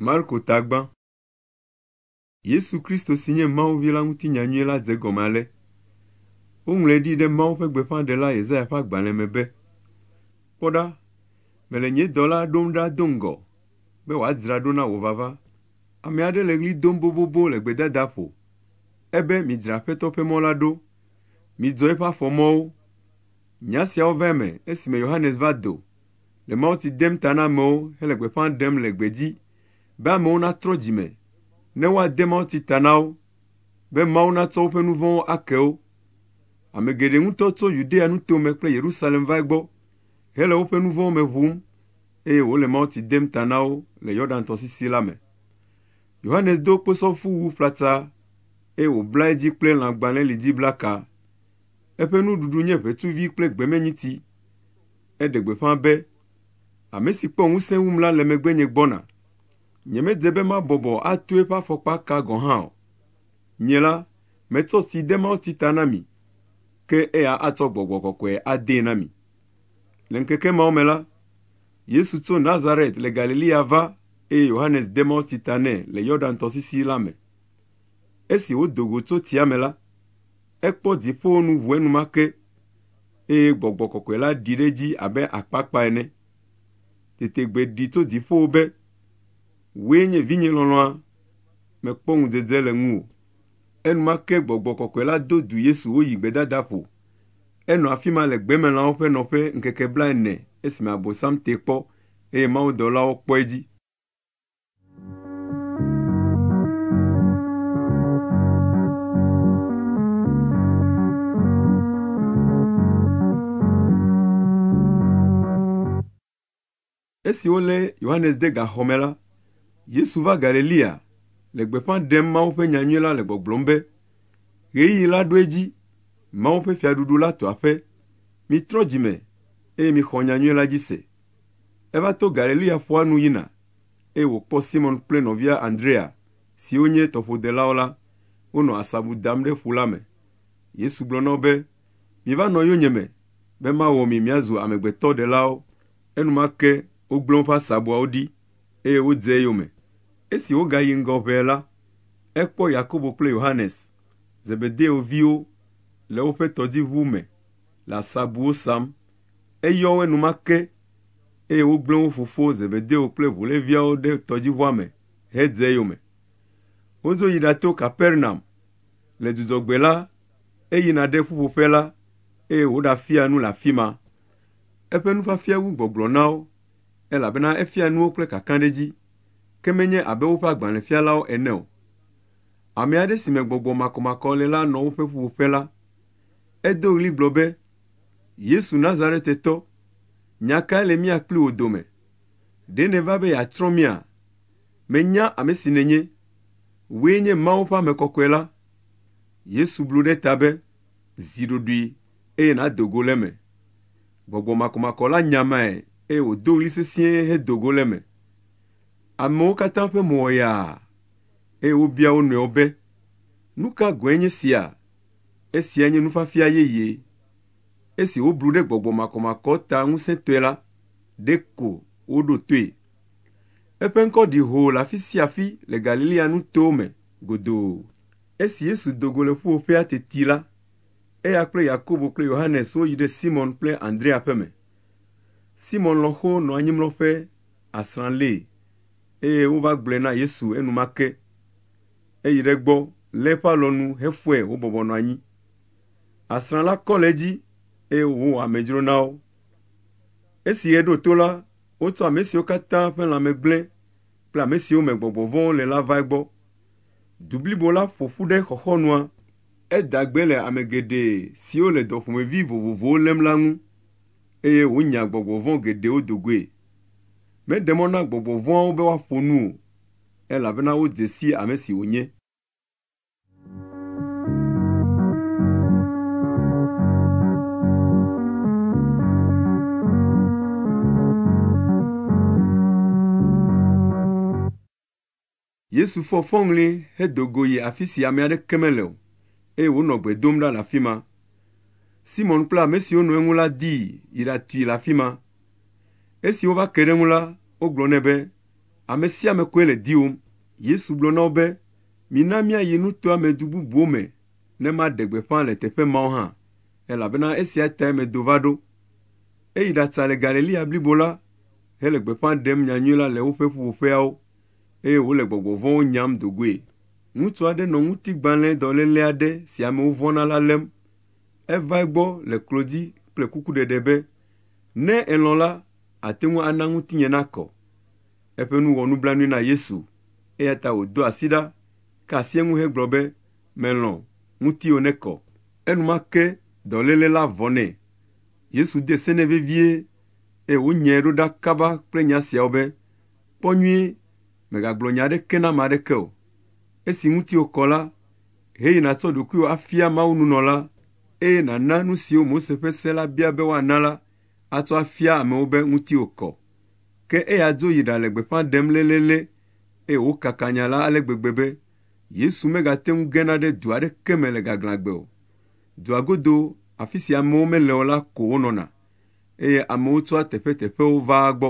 Marko tagbã. Yesu Kristo si nye Mawu vi la ŋuti nyanyuie la dze gɔme ale. Woŋlɔe ɖi ɖe Mawu ƒe gbeƒãɖela Yesaya ƒe agbalẽ me be, Kpɔ ɖa, mele nye dɔla ɖom ɖa do ŋgɔ be wòadzra ɖo na wò vava. Ame aɖe le ɣli dom bobobo le gbedadaƒo. Ebe midzra aƒetɔ ƒe mɔ la ɖo. Midzɔ eƒe afɔmɔwo. Nya siawo va eme esime Yohanes va do le Mawu ti dem ta na amewo hele gbeƒã ɖem le gbedzi be amewo natrɔ dzime ne woade mawo tsi ta na wo be mawo natsɔ woƒe nu vɔ̃wo ake wo ame geɖe ŋutɔ tso yudea nutome kple yerusalem va gbɔ hele woƒe nu vɔ̃wo me ʋum eye wòle mawo tsi dem ta na wo le yɔdan tɔsisi la me yohanes do kposɔfuwu ƒlata eye wòbla edzi kple lãgbalẽ li blaka eƒe nuɖuɖu nye ʋetsuvi kple gbemenyiti eɖe gbeƒã be ame si kpɔ ŋusẽ wum la le megbe nye gbɔna nyemedze be mabɔbɔ ato eƒe afɔkpa ka gɔ̃ hã o nye la metsɔ si de mawutsi ta na mi ke eya atsɔ gbɔgbɔ kɔkɔe adee na mi le ŋkeke mawo me la yesu tso nazaret le galilea va eye yohanes de mawutsi ta nɛ le yɔdan tɔsisi la me esi wodo go tso tia me la ekpɔ dziƒo nu ʋu enumake eye gbɔgbɔ kɔkɔe la ɖi ɖe edzi abe akpakpa ene tetegbe ɖi tso dziƒo be wòe nye vinye lɔlɔ̃a mekpɔ dzedze le ŋuwò enumake gbɔgbɔ kɔkɔe la do du yesu woyi ƒo enɔ afi ma le gbemelãwo ƒe nɔƒe ŋkeke ene esime abosam te kpɔ eye mawudɔlawo kpɔ edzi esi wolé yohanes de gaxɔme la Yesu va Galilea le gbeƒã ɖem Mawu ƒe nyanyui la le gbɔgblɔm be ɣeyiɣi la ɖo edzi, Mawu ƒe fiaɖuɖu la to aƒe, mitrɔ dzime eye mixɔ nyanyui la dzi se. Eva to Galilea ƒoa nu yina eye wòkpɔ Simɔn kple nɔvia Andrea siwo nye tɔƒodelawo la wonɔ asabu dam ɖe ƒu la me. Yesu gblɔ na wo be, miva nɔ yonyeme be mawɔ mi miazu amegbetɔɖelawo. Enumake wogblẽ woƒe asabuawo ɖi eye wodze eyome esi wogayi ŋgɔ ʋɛe la ekpɔ yakobo kple yohanes zebedeoviwo le woƒe tɔdziʋu me le asabuwo sam eyɔ wo enumake eye wogblẽ wo fofo zebedeo kple ʋuleviawo ɖe tɔdziʋua me hedze eyome wozo yi ɖato kapernaum le dzudzɔgbe la eyina ɖe ƒuƒoƒe la eye fia nu le afi ma eƒe nufiafia gbɔgblɔ na wo elabena efia nuwo kple kakaɖedzi ke menye abe woƒe agbalẽfialawo ene o. Ame aɖe si me gbɔgbɔ makɔmakɔ le la nɔ woƒe ƒuƒoƒe la, edo ɣli gblɔ be, Yesu Nazaretetɔ, nya kae le mía kpli wò dome? Ɖe nèva be yeatsrɔ̃ mía? Menya ame si nènye, wòe nye Mawu ƒe ame kɔkɔe la. Yesu blu ɖe ta be, zi ɖoɖoe eye nàdo go le me. Gbɔgbɔ makɔmakɔ la nyamae eye wòdo ɣli sesĩe hedo go le me amewo katã ƒe mo wɔ yaa eye wobia wo nɔewo be nu ka gɔe nye sia esia nye nufafia yeye esi woblu ɖe gbɔgbɔ makɔmakɔ ta ŋusẽtɔe la ɖe ko woɖo toe eƒe ŋkɔ ɖi ho le afi sia afi le galilea nutowo me godoo esi yesu dogo le ƒuƒoƒea teti la eya kple yakobo kple yohanes woyi ɖe simɔn kple andrea ƒe me simɔn lɔ̃xo nɔ anyimlɔƒe asrã lee eye wova gblɔe na yesu enumake eyi ɖe gbɔ lé eƒe alɔnu hefɔe wobɔbɔ nɔ anyi asrã la kɔ le edzi eye wò ame na wo esi eɖo to la wotsɔ ame siwo katã ƒe lãme gblẽ kple ame siwo me gbɔgbɔ vɔ̃wo le la va gbɔ du blibo la ƒo ƒu ɖe xɔxɔnua eda gbe le ame geɖe siwo le dɔƒomevi vovovowo lém la ŋu eye wonya gbɔgbɔ vɔ̃ geɖewo do goe meɖe mɔ na gbɔgbɔ vɔ̃awo e be woaƒo nu o elabena wodze si ame si wonye. Yesu fɔ fɔŋli hedo go yi afi si ame aɖeke mele o eye wònɔ gbe dom ɖa le afi ma. Simɔn kple ame siwo nɔ eŋu la dii yi ɖatui le afi ma. Esi wova ke ɖe ŋu la, Wogblɔ nɛ be, ame sia ame koe le diwòm. Yesu gblɔ na wo be, mina míayi nutoa me du bubuwo me ne maɖe gbeƒã le teƒe mawo hã, elabena esia tae medo va ɖo. Eyi ɖatsa le Galilea blibo la hele gbeƒã ɖem nyanyui la le woƒe ƒuƒoƒeawo, eye wòle gbɔgbɔ vɔ̃wo nyam do goe. Ŋutsu aɖe nɔ ŋutigbalẽ dɔléle aɖe si amewo vɔ̃na la lém. Eva egbɔ le klo dzi kple kukuɖeɖe be, ne elɔ̃ la, ate ŋu ana ŋutinye nakɔ eƒe nu nublanui na yesu eya ta wòdo asi ɖa ka asi eŋu hegblɔ be melɔ̃ ŋutiwo nekɔ enumake dɔléle la vɔ nɛ yesu de se nɛ vevie eye wonyae ɖo ɖa kaba kple nya siawo be kpɔ nyuie megagblɔ nya aɖeke na ame aɖeke o esi ŋutiwo kɔ la heyina tsɔ ɖokuiwo afia mawu nunɔla eye nàna nu siwo mose ƒe se la bia be woana la atụ afia amewo be ŋuti wòkɔ ke eya dzo yi ɖa le gbeƒã ɖem lelele eye wòkaka nya la ale gbegbe be yesu megate ŋu gena ɖe du aɖeke me le gaglãgbe o du agodo afi si amewo mele o la ko wonɔna eye amewo tsɔa teƒeteƒewo vaa gbɔ